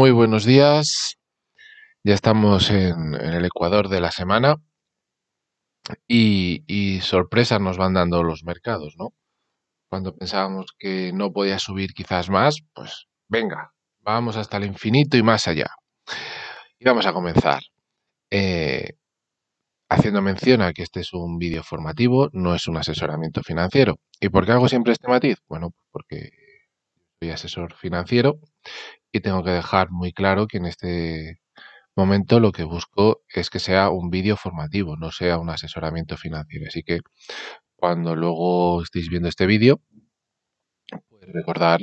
Muy buenos días. Ya estamos en, el Ecuador de la semana y, sorpresas nos van dando los mercados, ¿no? Cuando pensábamos que no podía subir quizás más, pues venga, vamos hasta el infinito y más allá. Y vamos a comenzar. Eh, haciendo mención a que este es un vídeo formativo, no es un asesoramiento financiero. ¿Y por qué hago siempre este matiz? Bueno, porque soy asesor financiero y tengo que dejar muy claro que en este momento lo que busco es que sea un vídeo formativo, no sea un asesoramiento financiero. Así que cuando luego estéis viendo este vídeo, pues recordar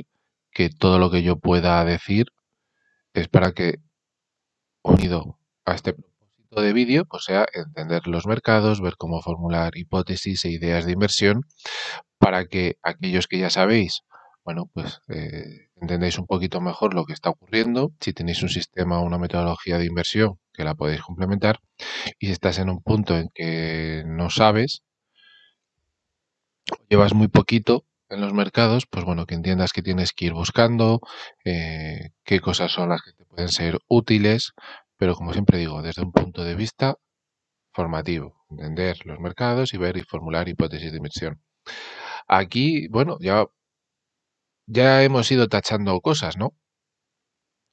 que todo lo que yo pueda decir es para que, unido a este propósito de vídeo, pues sea entender los mercados, ver cómo formular hipótesis e ideas de inversión, para que aquellos que ya sabéis bueno, pues eh, entendéis un poquito mejor lo que está ocurriendo, si tenéis un sistema o una metodología de inversión que la podéis complementar y si estás en un punto en que no sabes, llevas muy poquito en los mercados, pues bueno, que entiendas que tienes que ir buscando, eh, qué cosas son las que te pueden ser útiles, pero como siempre digo, desde un punto de vista formativo, entender los mercados y ver y formular hipótesis de inversión. Aquí, bueno, ya ya hemos ido tachando cosas, ¿no?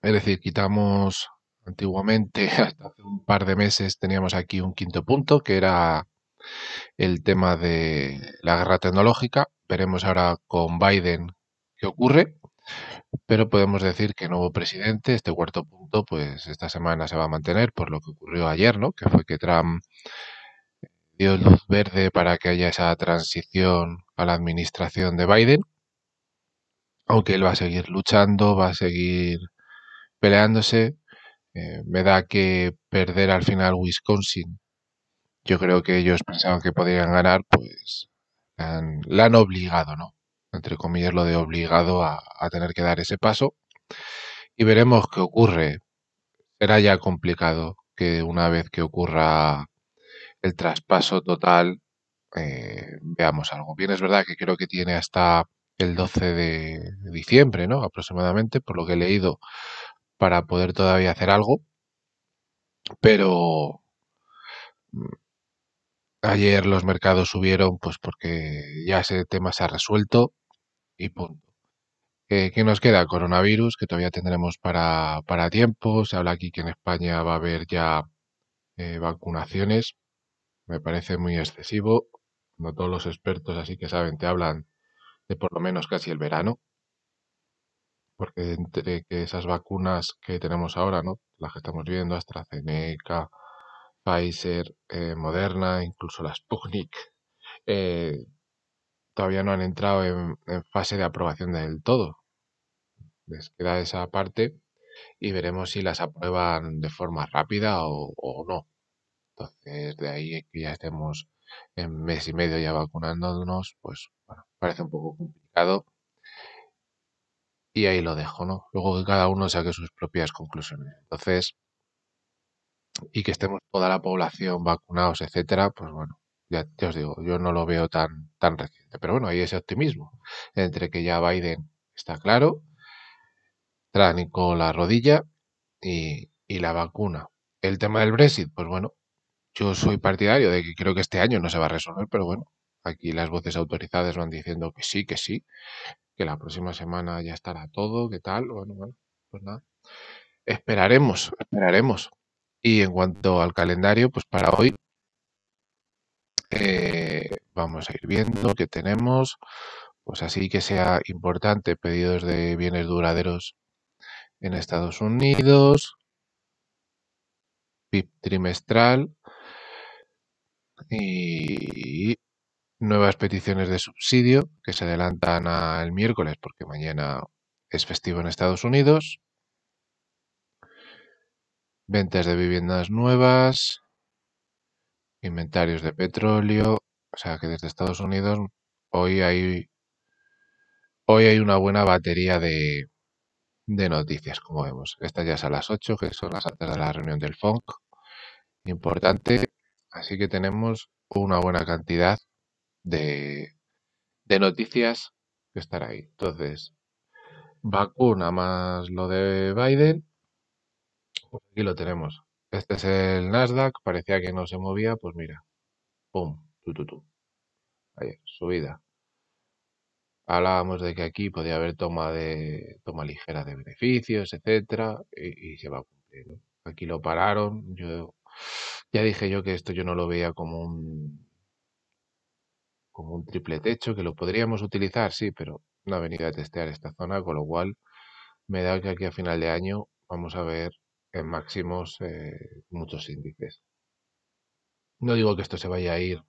Es decir, quitamos antiguamente, hasta hace un par de meses teníamos aquí un quinto punto, que era el tema de la guerra tecnológica. Veremos ahora con Biden qué ocurre, pero podemos decir que nuevo presidente, este cuarto punto, pues esta semana se va a mantener por lo que ocurrió ayer, ¿no? Que fue que Trump dio luz verde para que haya esa transición a la administración de Biden aunque él va a seguir luchando, va a seguir peleándose. Eh, me da que perder al final Wisconsin. Yo creo que ellos pensaban que podían ganar, pues la han, obligado, ¿no? Entre comillas, lo de obligado a, tener que dar ese paso. Y veremos qué ocurre. Será ya complicado que una vez que ocurra el traspaso total, eh, veamos algo. Bien, es verdad que creo que tiene hasta el 12 de diciembre, ¿no? Aproximadamente, por lo que he leído, para poder todavía hacer algo. Pero mm, ayer los mercados subieron, pues porque ya ese tema se ha resuelto y punto. Eh, ¿Qué nos queda? Coronavirus, que todavía tendremos para, para tiempo. Se habla aquí que en España va a haber ya eh, vacunaciones. Me parece muy excesivo. No todos los expertos así que saben te hablan de por lo menos casi el verano, porque entre que esas vacunas que tenemos ahora, ¿no? las que estamos viendo, AstraZeneca, Pfizer, eh, Moderna, incluso la Sputnik, eh, todavía no han entrado en, fase de aprobación del todo. Les queda esa parte y veremos si las aprueban de forma rápida o, o no. Entonces, de ahí que ya estemos en mes y medio ya vacunándonos, pues bueno, parece un poco complicado. Y ahí lo dejo, ¿no? Luego que cada uno saque sus propias conclusiones. Entonces, y que estemos toda la población vacunados, etcétera, pues bueno, ya, os digo, yo no lo veo tan, tan reciente. Pero bueno, hay ese optimismo entre que ya Biden está claro, tránico con la rodilla y, y la vacuna. El tema del Brexit, pues bueno, yo soy partidario de que creo que este año no se va a resolver, pero bueno, Aquí las voces autorizadas van diciendo que sí, que sí, que la próxima semana ya estará todo, que tal. Bueno, bueno, pues nada. Esperaremos, esperaremos. Y en cuanto al calendario, pues para hoy eh, vamos a ir viendo qué tenemos. Pues así que sea importante pedidos de bienes duraderos en Estados Unidos, PIB trimestral y nuevas peticiones de subsidio que se adelantan al miércoles porque mañana es festivo en Estados Unidos. Ventas de viviendas nuevas, inventarios de petróleo, o sea que desde Estados Unidos hoy hay hoy hay una buena batería de, de noticias, como vemos. Esta ya es a las 8, que son las antes de la reunión del FONC. Importante. Así que tenemos una buena cantidad de, noticias que estará ahí. Entonces, vacuna más lo de Biden, pues aquí lo tenemos. Este es el Nasdaq, parecía que no se movía, pues mira, pum, tu, tu, tu. Ahí, subida. Hablábamos de que aquí podía haber toma de toma ligera de beneficios, etcétera, y, se va a cumplir Aquí lo pararon. Yo ya dije yo que esto yo no lo veía como un como un triple techo que lo podríamos utilizar, sí, pero no ha venido a testear esta zona, con lo cual me da que aquí a final de año vamos a ver en máximos eh, muchos índices. No digo que esto se vaya a ir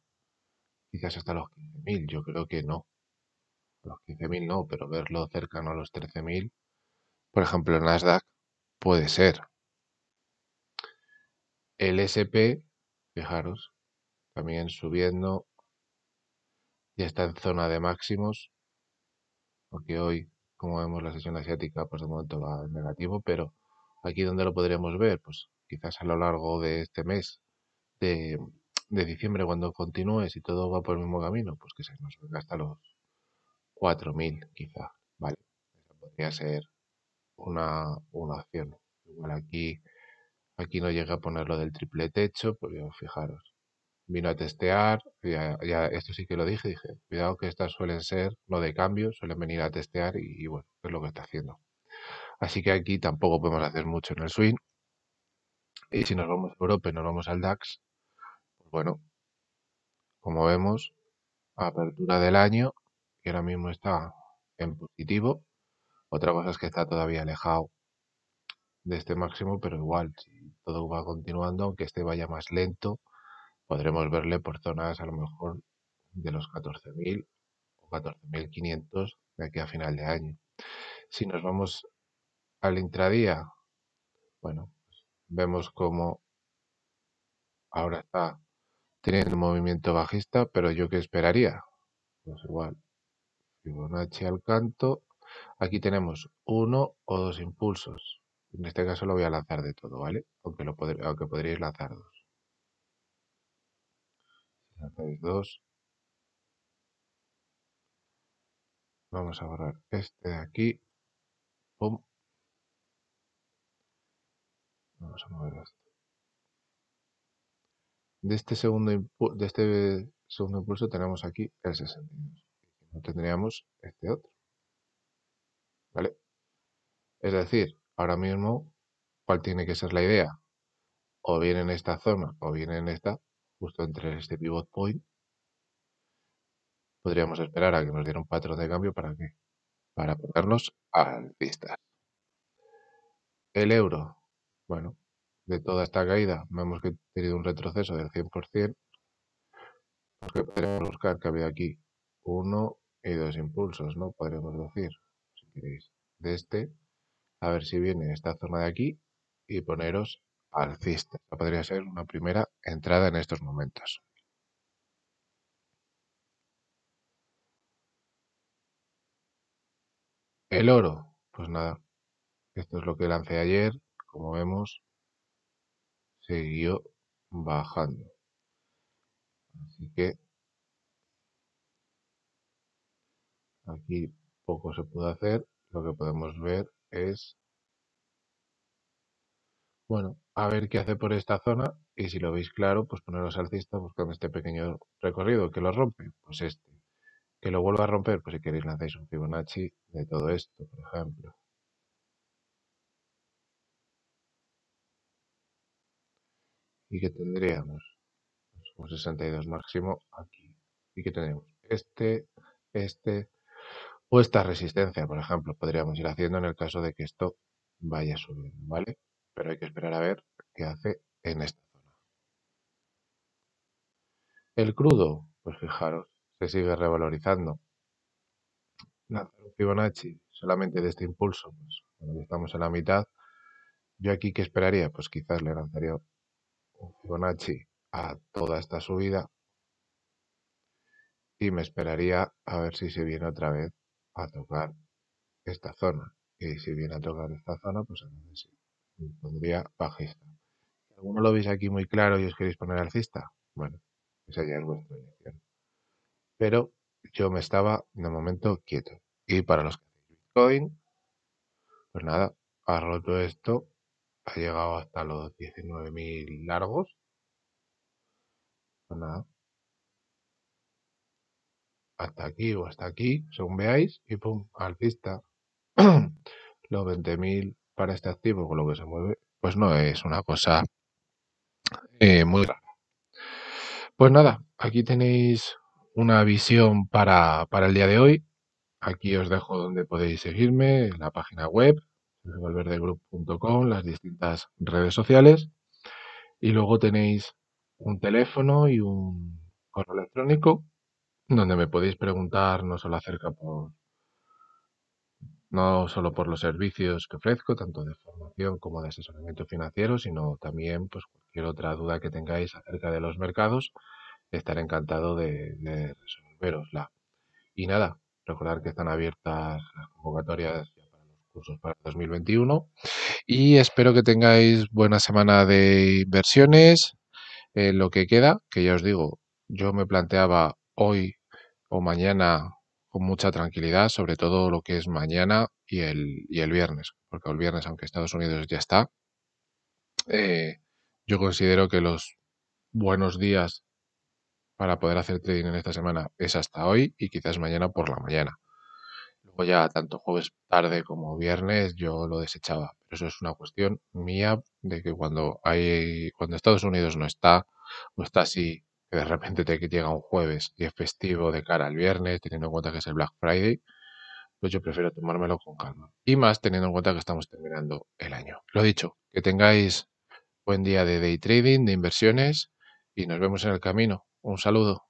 quizás hasta los 15.000, yo creo que no. Los 15.000 no, pero verlo cercano a los 13.000, por ejemplo, en Nasdaq, puede ser. El SP, fijaros, también subiendo ya está en zona de máximos, porque hoy, como vemos, la sesión asiática, pues de momento va en negativo, pero aquí donde lo podríamos ver, pues quizás a lo largo de este mes de, diciembre, cuando continúe, si todo va por el mismo camino, pues que se nos venga hasta los 4.000 quizás, ¿vale? podría ser una, una opción. Igual aquí, aquí no llega a poner lo del triple techo, pues fijaros, vino a testear, ya, esto sí que lo dije, dije, cuidado que estas suelen ser no de cambio, suelen venir a testear y, bueno, es lo que está haciendo. Así que aquí tampoco podemos hacer mucho en el swing. Y si nos vamos a Europa nos vamos al DAX, pues bueno, como vemos, apertura del año, que ahora mismo está en positivo. Otra cosa es que está todavía alejado de este máximo, pero igual, todo va continuando, aunque este vaya más lento, podremos verle por zonas a lo mejor de los 14.000 o 14.500 de aquí a final de año. Si nos vamos al intradía, bueno, pues, vemos cómo ahora está teniendo un movimiento bajista, pero yo qué esperaría? Pues igual, Fibonacci al canto. Aquí tenemos uno o dos impulsos. En este caso lo voy a lanzar de todo, ¿vale? Aunque, lo aunque podríais lanzar dos. Vamos a borrar este de aquí. Vamos a mover esto. De este segundo, de este segundo impulso tenemos aquí el 62. No tendríamos este otro. ¿Vale? Es decir, ahora mismo, ¿cuál tiene que ser la idea? O bien en esta zona o bien en esta, justo entre este pivot point, podríamos esperar a que nos diera un patrón de cambio para qué? Para ponernos alcistas. El euro, bueno, de toda esta caída, vemos que ha tenido un retroceso del 100%, porque podríamos buscar que había aquí uno y dos impulsos, ¿no? Podríamos decir, si queréis, de este, a ver si viene esta zona de aquí y poneros alcistas podría ser una primera entrada en estos momentos. El oro, pues nada, esto es lo que lancé ayer, como vemos, siguió bajando. Así que aquí poco se puede hacer, lo que podemos ver es bueno, a ver qué hace por esta zona y si lo veis claro, pues poneros cisto buscando pues este pequeño recorrido que lo rompe, pues este. Que lo vuelva a romper, pues si queréis lanzáis un Fibonacci de todo esto, por ejemplo. ¿Y que tendríamos? un pues 62 máximo aquí. ¿Y que tenemos? Este, este o esta resistencia, por ejemplo, podríamos ir haciendo en el caso de que esto vaya subiendo, ¿vale? pero hay que esperar a ver qué hace en esta zona. El crudo, pues fijaros, se sigue revalorizando. Lanzar un Fibonacci solamente de este impulso, pues estamos en la mitad, yo aquí ¿qué esperaría, pues quizás le lanzaría un Fibonacci a toda esta subida y me esperaría a ver si se viene otra vez a tocar esta zona. Y si viene a tocar esta zona, pues entonces sí pondría bajista. alguno lo veis aquí muy claro y os queréis poner alcista, bueno, esa ya es vuestra elección. Pero yo me estaba de momento quieto. Y para los que hacéis Bitcoin, pues nada, ha roto esto, ha llegado hasta los 19.000 largos. Pues nada. Hasta aquí o hasta aquí, según veáis, y pum, alcista. los 20.000 para este activo con lo que se mueve, pues no es una cosa eh, muy rara. Pues nada, aquí tenéis una visión para, el día de hoy. Aquí os dejo donde podéis seguirme, en la página web, revolverdegroup.com, las distintas redes sociales. Y luego tenéis un teléfono y un correo electrónico donde me podéis preguntar no solo acerca por, no solo por los servicios que ofrezco, tanto de formación como de asesoramiento financiero, sino también pues, cualquier otra duda que tengáis acerca de los mercados, estaré encantado de, resolverosla. Y nada, recordar que están abiertas las convocatorias para los cursos para 2021 y espero que tengáis buena semana de inversiones. Eh, lo que queda, que ya os digo, yo me planteaba hoy o mañana con mucha tranquilidad, sobre todo lo que es mañana y el, y el viernes, porque el viernes, aunque Estados Unidos ya está, eh, yo considero que los buenos días para poder hacer trading en esta semana es hasta hoy y quizás mañana por la mañana. Luego ya tanto jueves tarde como viernes yo lo desechaba, pero eso es una cuestión mía de que cuando hay cuando Estados Unidos no está o está así de repente te llega un jueves y es festivo de cara al viernes, teniendo en cuenta que es el Black Friday, pues yo prefiero tomármelo con calma. Y más teniendo en cuenta que estamos terminando el año. Lo dicho, que tengáis buen día de day trading, de inversiones y nos vemos en el camino. Un saludo.